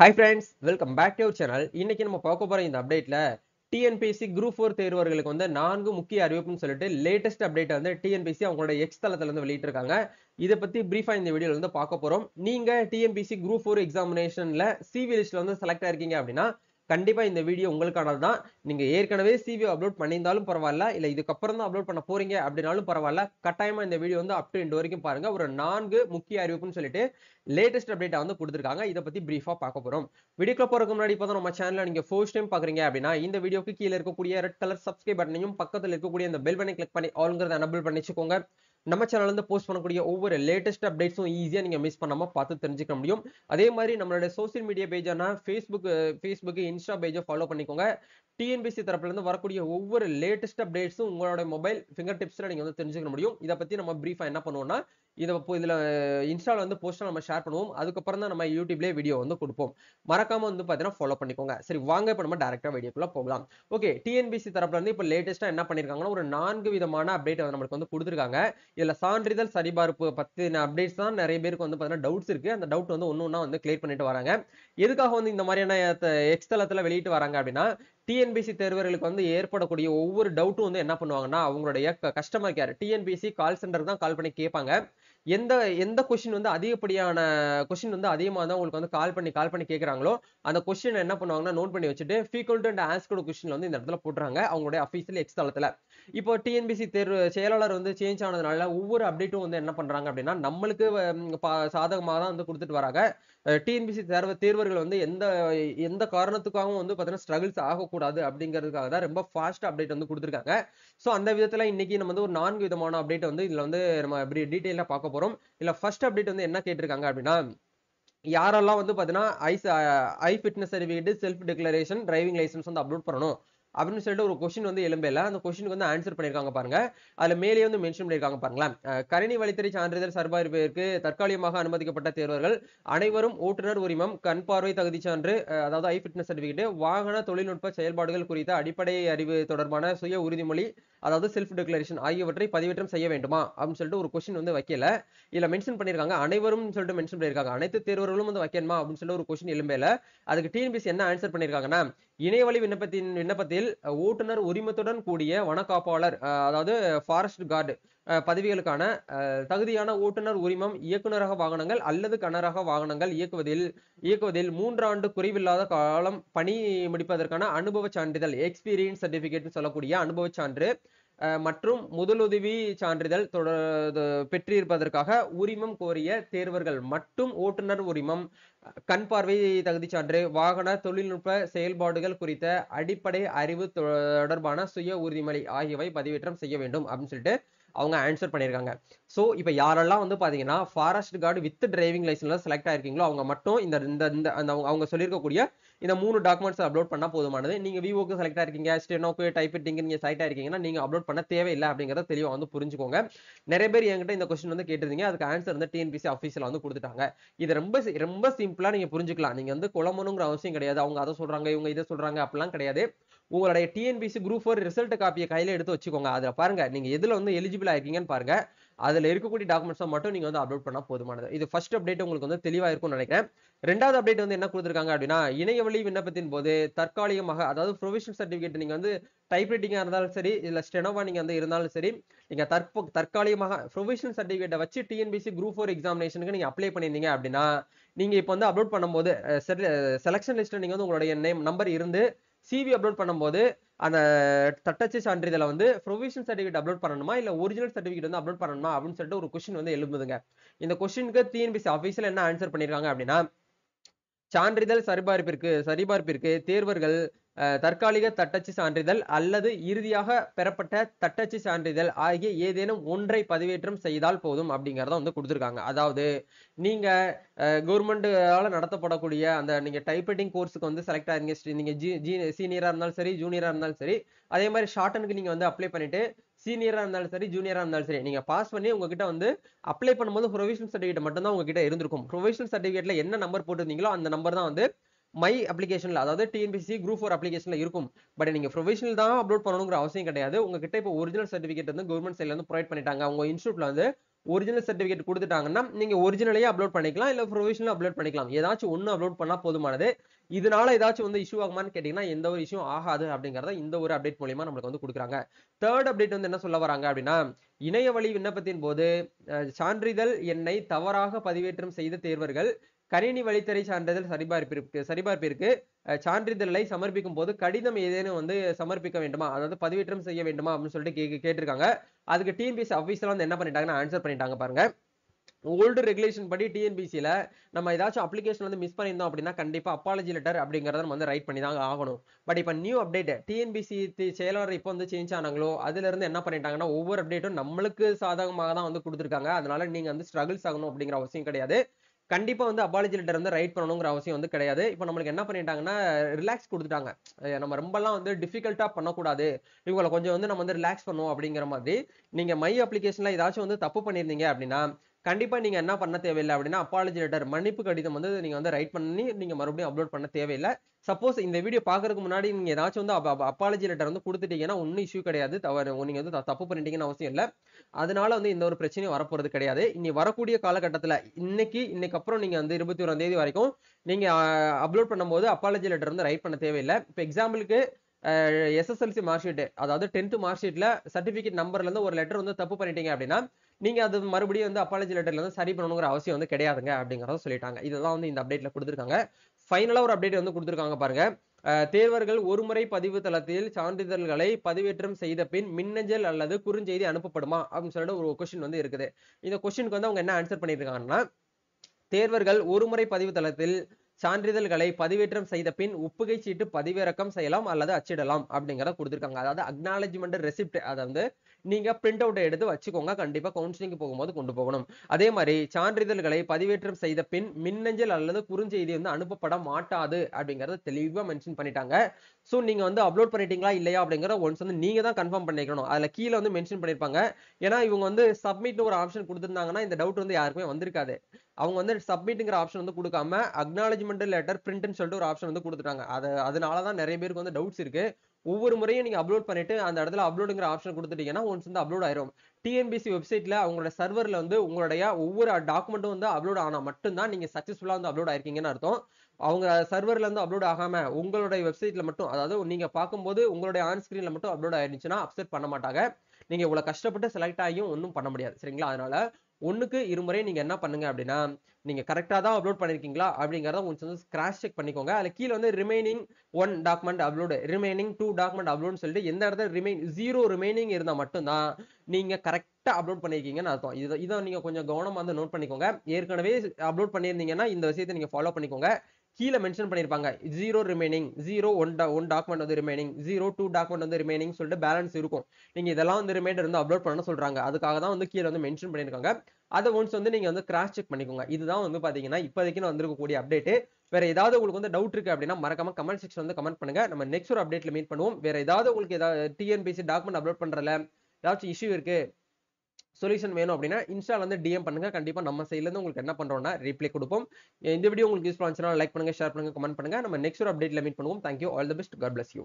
high friends welcome back to our channel இன்னைக்கு நம்ம பார்க்க போகிற இந்த அப்டேட்டில் டிஎன்பிஎஸ்சி குரூப் ஃபோர் தேர்வர்களுக்கு வந்து நான்கு முக்கிய அறிவிப்புன்னு சொல்லிட்டு லேட்டஸ்ட் அப்டேட் வந்து டிஎன்பிஎஸ்சி அவங்களோட எக்ஸ் தளத்தில் வந்து வெளியிட்டிருக்காங்க இதை பற்றி ப்ரீஃபாக இந்த வீடியோவில் வந்து பார்க்க போகிறோம் நீங்கள் டிஎன்பிஎஸ்சி குரூப் ஃபோர் எக்ஸாமினேஷனில் சிவி லிஸ்ட்டில் வந்து செலக்ட் ஆயிருக்கீங்க அப்படின்னா கண்டிப்பாக இந்த வீடியோ உங்களுக்கானது தான் நீங்கள் ஏற்கனவே சிவி அப்லோட் பண்ணியிருந்தாலும் பரவாயில்ல இல்லை இதுக்கப்புறம் தான் அப்லோட் பண்ண போறீங்க அப்படின்னாலும் பரவாயில்ல கட்டாயமாக இந்த வீடியோ வந்து அப்டூ இண்டு வரைக்கும் பாருங்க ஒரு நான்கு முக்கிய அறிவிப்புன்னு சொல்லிட்டு லேட்டஸ்ட் அப்டேட்டை வந்து கொடுத்துருக்காங்க இதை பற்றி ப்ரீஃபாக பார்க்க போகிறோம் வீடியோக்குள்ள போகிறதுக்கு முன்னாடி இப்போ நம்ம சேனலில் நீங்கள் ஃபர்ஸ்ட் டைம் பார்க்குறீங்க அப்படின்னா இந்த வீடியோக்கு கீழே இருக்கக்கூடிய ரெட் கலர் சப்ஸ்கிரைப் பட்டனையும் பக்கத்தில் இருக்கக்கூடிய இந்த பெல் பண்ணி கிளிக் பண்ணி ஆளுங்கிறத அனபிள் பண்ணிச்சுக்கோங்க நம்ம சேனல்லேருந்து போஸ்ட் பண்ணக்கூடிய ஒவ்வொரு லேட்டஸ்ட் அப்டேட்ஸும் ஈஸியாக நீங்கள் மிஸ் பண்ணாமல் பார்த்து தெரிஞ்சுக்க முடியும் அதே மாதிரி நம்மளோட சோசியல் மீடியா பேஜானா ஃபேஸ்புக் ஃபேஸ்புக்கு இன்ஸ்டா பேஜை ஃபாலோ பண்ணிக்கோங்க டிஎன்பிசி தரப்புலேருந்து வரக்கூடிய ஒவ்வொரு லேட்டஸ்ட் அப்டேட்ஸும் உங்களோட மொபைல் ஃபிங்கர் டிப்ஸில் நீங்கள் வந்து தெரிஞ்சுக்க முடியும் இதை பற்றி நம்ம ப்ரீஃபாக என்ன பண்ணுவோம்னா இதை இதில் இன்ஸ்டாவில் வந்து போஸ்ட்டாக நம்ம ஷேர் பண்ணுவோம் அதுக்கப்புறம் தான் நம்ம யூடியூப்லேயே வீடியோ வந்து கொடுப்போம் மறக்காமல் வந்து பார்த்தீங்கன்னா ஃபாலோ பண்ணிக்கோங்க சரி வாங்க இப்போ நம்ம டேரெக்டாக வீடியோக்குள்ளே போகலாம் ஓகே டிஎன்பிசி தரப்புல வந்து இப்போ லேட்டஸ்ட்டாக என்ன பண்ணியிருக்காங்கன்னா ஒரு நான்கு விதமான அப்டேட் வந்து நம்மளுக்கு வந்து கொடுத்துருக்காங்க இதில் சான்றிதழ் சரிபார்ப்பு பற்றின அப்டேட்ஸ் தான் நிறைய பேருக்கு வந்து பார்த்தீங்கன்னா டவுட்ஸ் இருக்குது அந்த டவுட் வந்து ஒன்று ஒன்றா வந்து கிளியர் பண்ணிட்டு வராங்க எதுக்காக வந்து இந்த மாதிரியான எக்ஸ் தளத்தில் வெளியிட்டு வராங்க அப்படின்னா டிஎன்பிசி தேர்வர்களுக்கு வந்து ஏற்படக்கூடிய ஒவ்வொரு டவுட்டும் வந்து என்ன பண்ணுவாங்கன்னா அவங்களுடைய கஸ்டமர் கேர் டிஎன்பிசி கால் சென்டருக்கு தான் கால் பண்ணி கேட்பாங்க எந்த எந்த கொஷின் வந்து அதிகப்படியான கொஷின் வந்து அதிகமாக தான் உங்களுக்கு வந்து கால் பண்ணி கால் பண்ணி கேட்குறாங்களோ அந்த கொஷின் என்ன பண்ணுவாங்கன்னா நோட் பண்ணி வச்சுட்டு ஃபீக்வல்ட் அண்ட் ஆஸ்கோட கொஷின் வந்து இந்த இடத்துல போட்டுறாங்க அவங்களுடைய அஃபீஷியல் எக்ஸ் தளத்தில் இப்போ டிஎன்பிசி தேர்வு செயலாளர் வந்து சேஞ்ச் ஆனதுனால ஒவ்வொரு அப்டேட்டும் வந்து என்ன பண்றாங்க அப்படின்னா நம்மளுக்கு சாதகமாக தான் வந்து கொடுத்துட்டு வராங்க டிஎன்பிசி தேர்வு தேர்வர்கள் வந்து எந்த எந்த காரணத்துக்காகவும் வந்து பார்த்தீங்கன்னா ஸ்ட்ரகிள்ஸ் ஆகக்கூடாது அப்படிங்கிறதுக்காக தான் ரொம்ப ஃபாஸ்ட் அப்டேட் வந்து கொடுத்துருக்காங்க ஸோ அந்த விதத்தில் இன்னைக்கு நம்ம வந்து ஒரு நான்கு விதமான அப்டேட் வந்து இதில் வந்து நம்ம எப்படி டீட்டெயிலாக பார்க்க போகிறோம் இல்லை ஃபர்ஸ்ட் அப்டேட் வந்து என்ன கேட்டிருக்காங்க அப்படின்னா யாரெல்லாம் வந்து பார்த்தீங்கன்னா I I fitness certificate self declaration driving licence வந்து அப்லோட் பண்ணணும் அப்படின்னு சொல்லிட்டு ஒரு கொஸ்டின் வந்து எழும்பையில் அந்த கொஸ்டினுக்கு வந்து ஆன்சர் பண்ணியிருக்காங்க பாருங்க அதில் மேலே வந்து மென்ஷன் பண்ணியிருக்காங்க பாருங்களேன் கணினி வழித்துறை சான்றிதழ் சர்பாயிருப்பதற்கு தற்காலிகமாக அனுமதிக்கப்பட்ட தேர்வர்கள் அனைவரும் ஓட்டுநர் உரிமம் கண் பார்வை தகுதி சான்று அதாவது ஐ ஃபிட்னஸ் சர்டிஃபிகேட் வாகன தொழில்நுட்ப செயல்பாடுகள் குறித்த அடிப்படை அறிவு தொடர்பான சுய உறுதிமொழி அதாவது செல்ஃப் டிக்ளரேஷன் ஆகியவற்றை பதிவேற்றம் செய்ய வேண்டுமா அப்படின்னு சொல்லிட்டு ஒரு கொஸ்டின் வந்து வைக்கல இல்ல மென்ஷன் பண்ணியிருக்காங்க அனைவரும் சொல்லிட்டு மென்ஷன் பண்ணியிருக்காங்க அனைத்து தேர்வர்களும் வந்து வைக்கணுமா அப்படின்னு சொல்லிட்டு ஒரு கொஸ்டின் எழும்பையில அதுக்கு டிஎன்பிசி என்ன ஆன்சர் பண்ணியிருக்காங்கன்னா இணையவழி விண்ணப்பத்தின் விண்ணப்பத்தில் ஓட்டுநர் உரிமத்துடன் கூடிய வனக்காப்பாளர் அதாவது ஃபாரஸ்ட் கார்டு பதவிகளுக்கான தகுதியான ஓட்டுநர் உரிமம் இயக்குநரக வாகனங்கள் அல்லது கனரக வாகனங்கள் இயக்குவதில் இயக்குவதில் மூன்றாண்டு குறைவில்லாத காலம் பணி முடிப்பதற்கான அனுபவ சான்றிதழ் எக்ஸ்பீரியன்ஸ் சர்டிபிகேட்னு சொல்லக்கூடிய அனுபவ சான்று மற்றும் முதலுதவி சான்றிதழ் பெற்றிருப்பதற்காக உரிமம் கோரிய தேர்வர்கள் மட்டும் ஓட்டுநர் உரிமம் கண் பார்வை தகுதி சான்று வாகன தொழில்நுட்ப செயல்பாடுகள் குறித்த அடிப்படை அறிவு தொடர்பான சுய உறுதிமொழி ஆகியவை பதிவேற்றம் செய்ய வேண்டும் அப்படின்னு சொல்லிட்டு அவங்க ஆன்சர் பண்ணியிருக்காங்க ஸோ இப்போ யாரெல்லாம் வந்து பார்த்தீங்கன்னா ஃபாரஸ்ட் கார்டு வித் டிரைவிங் லைசன்ஸில் செலக்ட் ஆயிருக்கீங்களோ அவங்க மட்டும் இந்த இந்த இந்த அந்த அவங்க சொல்லியிருக்கக்கூடிய இந்த மூணு டாக்குமெண்ட்ஸ் அப்லோட் பண்ணால் போதுமானது நீங்கள் விவோக்கு செலக்ட் ஆயிருக்கீங்க ஸ்டெனோக்கு டைப் ரைட்டிங்கு நீங்கள் செலக்ட் ஆயிருக்கீங்கன்னா நீங்கள் அப்லோட் பண்ண தேவையில்லை அப்படிங்கறத தெளிவாக வந்து புரிஞ்சுக்கோங்க நிறைய பேர் என்கிட்ட இந்த கொஸ்டின் வந்து கேட்டிருந்தீங்க அதுக்கு ஆன்சர் வந்து டிஎன்பிசி ஆஃபீஸில் வந்து கொடுத்துட்டாங்க இது ரொம்ப ரொம்ப சிம்பிளாக நீங்கள் புரிஞ்சுக்கலாம் நீங்கள் வந்து குளமனுங்கிற அவசியம் கிடையாது அவங்க அதை சொல்கிறாங்க இவங்க இதை சொல்கிறாங்க அப்படிலாம் கிடையாது உங்களுடைய டிஎன்பிசி குரூப் ஃபோர் ரிசல்ட் காப்பியை கையில் எடுத்து வச்சுக்கோங்க அதில் பாருங்கள் நீங்கள் எதில் வந்து எலிஜிபிள் ஆயிருக்கீங்கன்னு பாருங்கள் அதில் இருக்கக்கூடிய டாக்குமெண்ட்ஸை மட்டும் நீங்கள் வந்து அப்லோட் பண்ணால் போதுமானது இது ஃபர்ஸ்ட் அப்டேட் உங்களுக்கு வந்து தெளிவாக இருக்கும்னு நினைக்கிறேன் ரெண்டாவது அப்டேட் வந்து என்ன கொடுத்துருக்காங்க அப்படின்னா இணையவழி விண்ணப்பத்தின் போது தற்காலிகமாக அதாவது ப்ரொவிஷன் சர்டிஃபிகேட் நீங்கள் வந்து ரைட்டிங்காக இருந்தாலும் சரி இல்லை ஸ்டெனோவா நீங்கள் வந்து இருந்தாலும் சரி நீங்கள் தற்போ தற்காலிகமாக ப்ரொவிஷன் சர்டிஃபிகேட்டை வச்சு டிஎன்பிசி குரூப் ஃபோர் எக்ஸாமினேஷனுக்கு நீங்கள் அப்ளை பண்ணியிருந்தீங்க அப்படின்னா நீங்கள் இப்போ வந்து அப்லோட் பண்ணும்போது செலெக்ஷன் லிஸ்ட்டில் நீங்கள் வந்து உங்களுடைய நேம் நம்பர் இருந்து சிவி அப்லோட் பண்ணும்போது அந்த தட்டச்சு சான்றிதழை வந்து ப்ரொவிஷன் சர்டிஃபிகேட் அப்லோட் பண்ணணுமா இல்லை ஒரிஜினல் சர்டிஃபிகேட் வந்து அப்லோட் பண்ணணுமா அப்படின்னு சொல்லிட்டு ஒரு கொஸ்டின் வந்து எழுப்புதுங்க இந்த கொஸ்டினுக்கு டிஎன்பிசி ஆஃபீஸில் என்ன ஆன்சர் பண்ணியிருக்காங்க அப்படின்னா சான்றிதழ் சரிபார்ப்பிற்கு சரிபார்ப்பிற்கு தேர்வர்கள் தற்காலிக தட்டச்சு சான்றிதழ் அல்லது இறுதியாக பெறப்பட்ட தட்டச்சு சான்றிதழ் ஆகிய ஏதேனும் ஒன்றை பதிவேற்றம் செய்தால் போதும் அப்படிங்கிறத வந்து கொடுத்துருக்காங்க அதாவது நீங்கள் கவர்மெண்ட்டால் நடத்தப்படக்கூடிய அந்த நீங்கள் டைப்ரைட்டிங் கோர்ஸுக்கு வந்து செலக்ட் ஆகிருங்க நீங்கள் ஜி சீனியராக இருந்தாலும் சரி ஜூனியராக இருந்தாலும் சரி அதே மாதிரி ஷார்டனுக்கு நீங்கள் வந்து அப்ளை பண்ணிட்டு சீனியராக இருந்தாலும் சரி ஜூனியராக இருந்தாலும் சரி நீங்கள் பாஸ் பண்ணி உங்ககிட்ட வந்து அப்ளை பண்ணும்போது ப்ரொவிஷனல் சர்டிஃபிகேட் மட்டும்தான் உங்ககிட்ட இருந்திருக்கும் ப்ரொவிஷனல் சர்டிஃபிகேட்டில் என்ன நம்பர் போட்டிருந்தீங்களோ அந்த நம்பர் தான் வந்து மை அப்ளிகேஷனில் அதாவது டிஎன்பிசி குரூப் ஃபோர் அப்ளிகேஷனில் இருக்கும் பட் நீங்கள் ப்ரொவிஷனல் தான் அப்லோட் பண்ணணுங்கிற அவசியம் கிடையாது உங்ககிட்ட இப்போ ஒரிஜினல் சர்டிஃபிகேட் வந்து கவர்மெண்ட் சைடில் வந்து ப்ரொவைட் பண்ணிட்டாங்க உங்கள் இன்ஸ்டியூட்டில் வந்து ஒரிஜினல் சர்டிஃபிகேட் கொடுத்துட்டாங்கன்னா நீங்கள் ஒரிஜினலையே அப்லோட் பண்ணிக்கலாம் இல்லை ப்ரொவிஷனல் அப்லோட் பண்ணிக்கலாம் ஏதாச்சும் ஒன்று அப்லோட் பண்ணால் போதுமானது இதனால ஏதாச்சும் வந்து இஷ்யூ ஆகுமான்னு கேட்டிங்கன்னா எந்த ஒரு இஷ்யூ ஆகாது அப்படிங்கிறத இந்த ஒரு அப்டேட் மூலியமாக நம்மளுக்கு வந்து கொடுக்குறாங்க தேர்ட் அப்டேட் வந்து என்ன சொல்ல வராங்க அப்படின்னா இணைய வழி விண்ணப்பத்தின் போது சான்றிதழ் எண்ணை தவறாக பதிவேற்றம் செய்த தேர்வர்கள் கணினி வழித்தறை சான்றிதழ் சரிபார்ப்பிற்கு சரிபார்ப்பிற்கு சான்றிதழை சமர்ப்பிக்கும் போது கடிதம் ஏதேனும் வந்து சமர்ப்பிக்க வேண்டுமா அதாவது பதிவேற்றம் செய்ய வேண்டுமா அப்படின்னு சொல்லிட்டு கே கேட்டிருக்காங்க அதுக்கு டிஎன்பிசி ஆஃபீஸ்ல வந்து என்ன பண்ணிட்டாங்கன்னா ஆன்சர் பண்ணிட்டாங்க பாருங்க ஓல்டு ரெகுலேஷன் படி டிஎன்பிசியில் நம்ம ஏதாச்சும் அப்ளிகேஷன் வந்து மிஸ் பண்ணியிருந்தோம் அப்படின்னா கண்டிப்பாக அப்பாலஜி லெட்டர் அப்படிங்கிறத நம்ம வந்து ரைட் பண்ணி தான் ஆகணும் பட் இப்போ நியூ அப்டேட் டிஎன்பிசி செயலாளர் இப்போ வந்து சேஞ்ச் ஆனாங்களோ அதுலேருந்து என்ன பண்ணிட்டாங்கன்னா ஒவ்வொரு அப்டேட்டும் நம்மளுக்கு சாதகமாக தான் வந்து கொடுத்துருக்காங்க அதனால நீங்கள் வந்து ஸ்ட்ரகிள்ஸ் ஆகணும் அப்படிங்கிற அவசியம் கிடையாது கண்டிப்பாக வந்து அபாலஜி லெட்டர் வந்து ரைட் பண்ணணுங்கிற அவசியம் வந்து கிடையாது இப்போ நம்மளுக்கு என்ன பண்ணிட்டாங்கன்னா ரிலாக்ஸ் கொடுத்துட்டாங்க நம்ம ரொம்பலாம் வந்து டிஃபிகல்ட்டாக பண்ணக்கூடாது இவங்களை கொஞ்சம் வந்து நம்ம வந்து ரிலாக்ஸ் பண்ணுவோம் அப்படிங்கிற மாதிரி நீங்கள் மை அப்ளிகேஷனில் ஏதாச்சும் வந்து தப்பு பண்ணியிருந்தீங்க அப்படின்னா கண்டிப்பாக நீங்கள் என்ன பண்ண தேவையில்லை அப்படின்னா அப்பாலஜி லெட்டர் மன்னிப்பு கடிதம் வந்து நீங்கள் வந்து ரைட் பண்ணி நீங்கள் மறுபடியும் அப்லோட் பண்ண தேவையில்லை சப்போஸ் இந்த வீடியோ பார்க்கறதுக்கு முன்னாடி நீங்கள் ஏதாச்சும் வந்து அப்பாலஜி லெட்டர் வந்து கொடுத்துட்டீங்கன்னா ஒன்றும் இஷ்யூ கிடையாது தவறு நீங்கள் வந்து தப்பு பண்ணிட்டீங்கன்னு அவசியம் இல்லை அதனால வந்து இந்த ஒரு பிரச்சனையும் வரப்போகிறது கிடையாது இனி வரக்கூடிய காலகட்டத்தில் இன்னைக்கு இன்னைக்கு அப்புறம் நீங்கள் வந்து இருபத்தி ஓராம் தேதி வரைக்கும் நீங்கள் அப்லோட் பண்ணும்போது அப்பாலஜி லெட்டர் வந்து ரைட் பண்ண தேவையில்லை இப்போ எக்ஸாம்பிளுக்கு எஸ்எஸ்எல்சி மார்க் ஷீட்டு அதாவது டென்த்து மார்க் ஷீட்டில் சர்டிஃபிகேட் நம்பர்லேருந்து ஒரு லெட்டர் வந்து தப்பு பண்ணிட்டீங்க அப்படின்னா நீங்க அது மறுபடியும் வந்து அப்பாலஜி லெட்டர்ல வந்து சரி பண்ணணுங்கிற அவசியம் வந்து கிடையாதுங்க அப்படிங்கிறத சொல்லிட்டாங்க இதெல்லாம் வந்து இந்த அப்டேட்ல கொடுத்துருக்காங்க ஃபைனலாக ஒரு அப்டேட் வந்து கொடுத்துருக்காங்க பாருங்க தேர்வர்கள் ஒருமுறை பதிவு தளத்தில் சான்றிதழ்களை பதிவேற்றம் செய்த பின் மின்னஞ்சல் அல்லது குறுஞ்செய்தி அனுப்பப்படுமா அப்படின்னு சொல்லிட்டு ஒரு கொஸ்டின் வந்து இருக்குது இந்த கொஸ்டினுக்கு வந்து அவங்க என்ன ஆன்சர் பண்ணியிருக்காங்கன்னா தேர்வர்கள் ஒருமுறை பதிவு தளத்தில் சான்றிதழ்களை பதிவேற்றம் செய்த பின் ஒப்புகை சீட்டு பதிவிறக்கம் செய்யலாம் அல்லது அச்சிடலாம் அப்படிங்கிறத கொடுத்துருக்காங்க அதாவது அக்னாலஜ்மெண்ட் ரெசிப்ட் அதை வந்து நீங்க பிரிண்ட் அவுட் எடுத்து வச்சுக்கோங்க கண்டிப்பா கவுன்சிலிங் போகும்போது கொண்டு போகணும் அதே மாதிரி சான்றிதழ்களை பதிவேற்றம் செய்த பின் மின்னஞ்சல் அல்லது குறுஞ்செய்தி வந்து அனுப்பப்பட மாட்டாது அப்படிங்கறத தெளிவா மென்ஷன் பண்ணிட்டாங்க ஸோ நீங்க வந்து அப்லோட் பண்ணிட்டீங்களா இல்லையா அப்படிங்கிற ஒன்ஸ் வந்து நீங்க தான் கன்ஃபார்ம் பண்ணிக்கணும் அதுல கீழே வந்து மென்ஷன் பண்ணிருப்பாங்க ஏன்னா இவங்க வந்து சப்மிட்னு ஒரு ஆப்ஷன் கொடுத்துருந்தாங்கன்னா இந்த டவுட் வந்து யாருக்குமே வந்திருக்காது அவங்க வந்து சப்மிட்டுங்கிற ஆப்ஷன் வந்து கொடுக்காம அக்னாலஜ்மெண்ட் லெட்டர் பிரிண்ட்னு சொல்லிட்டு ஒரு ஆப்ஷன் வந்து கொடுத்துட்டாங்க அது அதனால தான் நிறைய பேருக்கு வந்து டவுட்ஸ் இருக்கு ஒவ்வொரு முறையும் நீங்க அப்லோட் பண்ணிட்டு அந்த இடத்துல அப்லோடுங்கிற ஆப்ஷன் கொடுத்துட்டீங்கன்னா ஒன்ஸ் வந்து அப்லோட் ஆயிரும் டிஎன்பிசி வெப்சைட்ல அவங்களோட சர்வர்ல வந்து உங்களுடைய ஒவ்வொரு டாக்குமெண்ட்டும் வந்து அப்லோட் ஆனா மட்டும்தான் நீங்க சக்சஸ்ஃபுல்லா வந்து அப்லோட் ஆயிருக்கீங்கன்னு அர்த்தம் அவங்க சர்வர்ல இருந்து அப்லோட் ஆகாம உங்களுடைய வெப்சைட்ல மட்டும் அதாவது நீங்க பார்க்கும்போது உங்களுடைய ஆன் மட்டும் அப்லோட் ஆயிருந்துச்சுன்னா அப்செட் பண்ண மாட்டாங்க நீங்க இவ்வளவு கஷ்டப்பட்டு செலக்ட் ஆகியும் ஒன்றும் பண்ண முடியாது சரிங்களா அதனால ஒன்றுக்கு இருமுறை நீங்கள் என்ன பண்ணுங்க அப்படின்னா நீங்கள் கரெக்டாக தான் அப்லோட் பண்ணியிருக்கீங்களா அப்படிங்கிறத கொஞ்சம் வந்து செக் பண்ணிக்கோங்க அதில் கீழே வந்து remaining one document upload remaining two document அப்லோடுன்னு சொல்லிட்டு எந்த இடத்துல ரிமைன் ஜீரோ ரிமைனிங் இருந்தால் மட்டும்தான் நீங்கள் கரெக்டாக அப்லோட் பண்ணியிருக்கீங்கன்னு அர்த்தம் இதை இதை நீங்கள் கொஞ்சம் கவனமாக வந்து நோட் பண்ணிக்கோங்க ஏற்கனவே அப்லோட் பண்ணியிருந்தீங்கன்னா இந்த விஷயத்தை நீங்கள் ஃபாலோ பண்ணிக்கோங்க கீழே மென்ஷன் பண்ணியிருப்பாங்க zero remaining zero one one document வந்து ரிமைனிங் ஜீரோ டூ டாக்குமெண்ட் வந்து ரிமைனிங் சொல்லிட்டு பேலன்ஸ் இருக்கும் நீங்கள் இதெல்லாம் வந்து ரிமைண்டர் வந்து அப்லோட் பண்ண சொல்கிறாங்க அதுக்காக தான் வந்து கீழே வந்து மென்ஷன் பண்ணியிருக்காங்க அதை ஒன்ஸ் வந்து நீங்கள் வந்து கிராஸ் செக் பண்ணிக்கோங்க இதுதான் வந்து பார்த்தீங்கன்னா இப்போதைக்கு வந்திருக்கக்கூடிய அப்டேட்டு வேற ஏதாவது உங்களுக்கு வந்து டவுட் இருக்கு அப்படின்னா மறக்காம கமெண்ட் செக்ஷன் வந்து கமெண்ட் பண்ணுங்க நம்ம நெக்ஸ்ட் ஒரு அப்டேட்ல மீட் பண்ணுவோம் வேற ஏதாவது உங்களுக்கு ஏதாவது டிஎன்பிசி டாக்குமெண்ட் அப்லோட் பண்றல ஏதாச்சும் இஷ்யூ இருக்கு சொல்யூஷன் வேணும் அப்படின்னா இன்ஸ்டால வந்து டிஎம் பண்ணுங்க கண்டிப்பா நம்ம சைட்லேருந்து உங்களுக்கு என்ன பண்றோம்னா ரிப்ளை கொடுப்போம் இந்த வீடியோ உங்களுக்கு யூஸ் பண்ணுச்சுன்னா லைக் பண்ணுங்க ஷேர் பண்ணுங்க கமெண்ட் பண்ணுங்க நம்ம நெக்ஸ்ட் ஒரு அப்டேட்ல மீட் பண்ணுவோம் thank you all the best God bless you